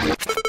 you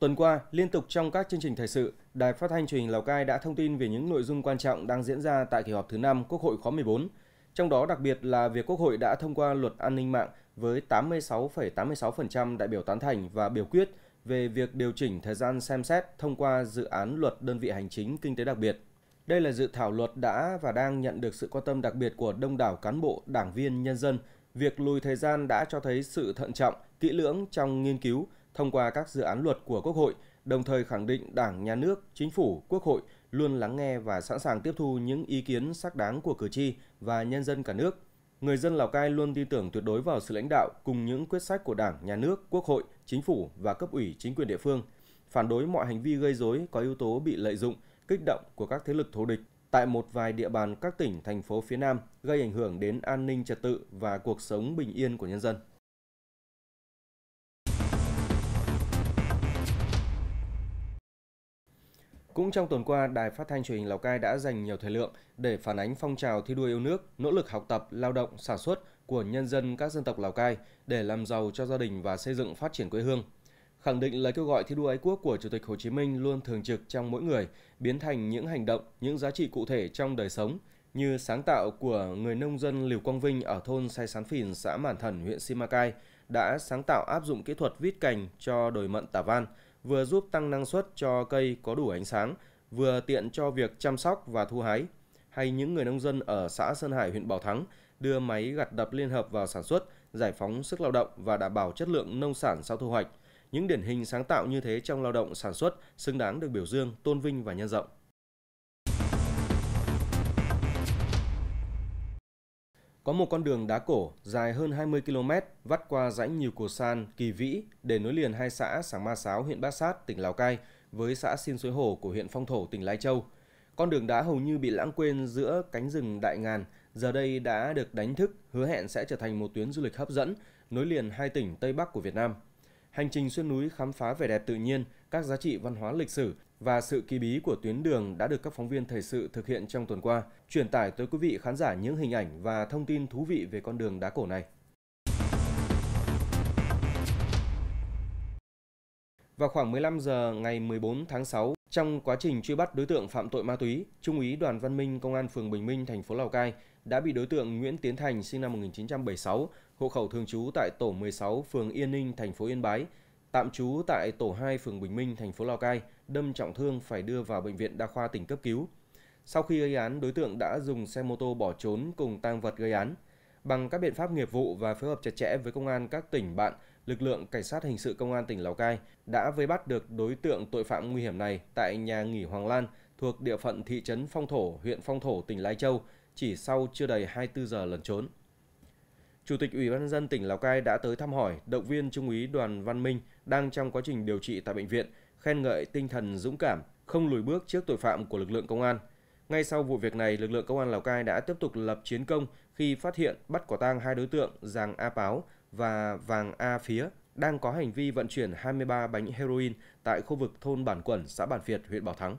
Tuần qua, liên tục trong các chương trình thời sự, Đài Phát thanh Truyền hình Lào Cai đã thông tin về những nội dung quan trọng đang diễn ra tại kỳ họp thứ 5 Quốc hội khóa 14. Trong đó đặc biệt là việc Quốc hội đã thông qua luật an ninh mạng với 86,86% đại biểu tán thành và biểu quyết về việc điều chỉnh thời gian xem xét thông qua dự án luật đơn vị hành chính kinh tế đặc biệt. Đây là dự thảo luật đã và đang nhận được sự quan tâm đặc biệt của đông đảo cán bộ, đảng viên, nhân dân. Việc lùi thời gian đã cho thấy sự thận trọng, kỹ lưỡng trong nghiên cứu – thông qua các dự án luật của Quốc hội, đồng thời khẳng định Đảng, Nhà nước, Chính phủ, Quốc hội luôn lắng nghe và sẵn sàng tiếp thu những ý kiến xác đáng của cử tri và nhân dân cả nước. Người dân Lào Cai luôn tin tưởng tuyệt đối vào sự lãnh đạo cùng những quyết sách của Đảng, Nhà nước, Quốc hội, Chính phủ và cấp ủy chính quyền địa phương, phản đối mọi hành vi gây rối có yếu tố bị lợi dụng, kích động của các thế lực thù địch tại một vài địa bàn các tỉnh, thành phố phía Nam gây ảnh hưởng đến an ninh trật tự và cuộc sống bình yên của nhân dân. Cũng trong tuần qua, Đài Phát thanh Truyền hình Lào Cai đã dành nhiều thời lượng để phản ánh phong trào thi đua yêu nước, nỗ lực học tập, lao động, sản xuất của nhân dân các dân tộc Lào Cai để làm giàu cho gia đình và xây dựng phát triển quê hương. Khẳng định lời kêu gọi thi đua ái quốc của Chủ tịch Hồ Chí Minh luôn thường trực trong mỗi người, biến thành những hành động, những giá trị cụ thể trong đời sống, như sáng tạo của người nông dân Liều Quang Vinh ở thôn Sai Sán Phìn, xã Mản Thần, huyện Simacai đã sáng tạo áp dụng kỹ thuật vít cành cho đồi mận tả van, vừa giúp tăng năng suất cho cây có đủ ánh sáng, vừa tiện cho việc chăm sóc và thu hái. Hay những người nông dân ở xã Sơn Hải, huyện Bảo Thắng đưa máy gặt đập liên hợp vào sản xuất, giải phóng sức lao động và đảm bảo chất lượng nông sản sau thu hoạch. Những điển hình sáng tạo như thế trong lao động sản xuất xứng đáng được biểu dương, tôn vinh và nhân rộng. Có một con đường đá cổ dài hơn 20 km vắt qua rãnh nhiều cổ san, kỳ vĩ để nối liền hai xã Sáng Ma Sáo, huyện Bát Sát, tỉnh Lào Cai với xã Xin Suối Hồ của huyện Phong Thổ, tỉnh Lai Châu. Con đường đá hầu như bị lãng quên giữa cánh rừng đại ngàn, giờ đây đã được đánh thức, hứa hẹn sẽ trở thành một tuyến du lịch hấp dẫn, nối liền hai tỉnh Tây Bắc của Việt Nam. Hành trình xuyên núi khám phá vẻ đẹp tự nhiên, các giá trị văn hóa lịch sử và sự kỳ bí của tuyến đường đã được các phóng viên thời sự thực hiện trong tuần qua, truyền tải tới quý vị khán giả những hình ảnh và thông tin thú vị về con đường đá cổ này. Vào khoảng 15 giờ ngày 14 tháng 6, trong quá trình truy bắt đối tượng phạm tội ma túy, Trung úy Đoàn Văn Minh, Công an phường Bình Minh, thành phố Lào Cai đã bị đối tượng Nguyễn Tiến Thành sinh năm 1976, hộ khẩu thường trú tại tổ 16 phường Yên Ninh, thành phố Yên Bái, tạm trú tại tổ 2 phường Bình Minh, thành phố Lào Cai, đâm trọng thương phải đưa vào bệnh viện đa khoa tỉnh cấp cứu. Sau khi gây án, đối tượng đã dùng xe mô tô bỏ trốn cùng tang vật gây án. Bằng các biện pháp nghiệp vụ và phối hợp chặt chẽ với công an các tỉnh bạn, lực lượng cảnh sát hình sự công an tỉnh Lào Cai đã vây bắt được đối tượng tội phạm nguy hiểm này tại nhà nghỉ Hoàng Lan thuộc địa phận thị trấn Phong Thổ, huyện Phong Thổ, tỉnh Lai Châu chỉ sau chưa đầy 24 giờ lần trốn. Chủ tịch Ủy ban nhân dân tỉnh Lào Cai đã tới thăm hỏi động viên Trung úy Đoàn Văn Minh đang trong quá trình điều trị tại bệnh viện khen ngợi tinh thần dũng cảm, không lùi bước trước tội phạm của lực lượng công an. Ngay sau vụ việc này, lực lượng công an Lào Cai đã tiếp tục lập chiến công khi phát hiện bắt quả tang hai đối tượng Giàng A Páo và Vàng A Phía đang có hành vi vận chuyển 23 bánh heroin tại khu vực thôn Bản Quẩn, xã Bản Việt, huyện Bảo Thắng.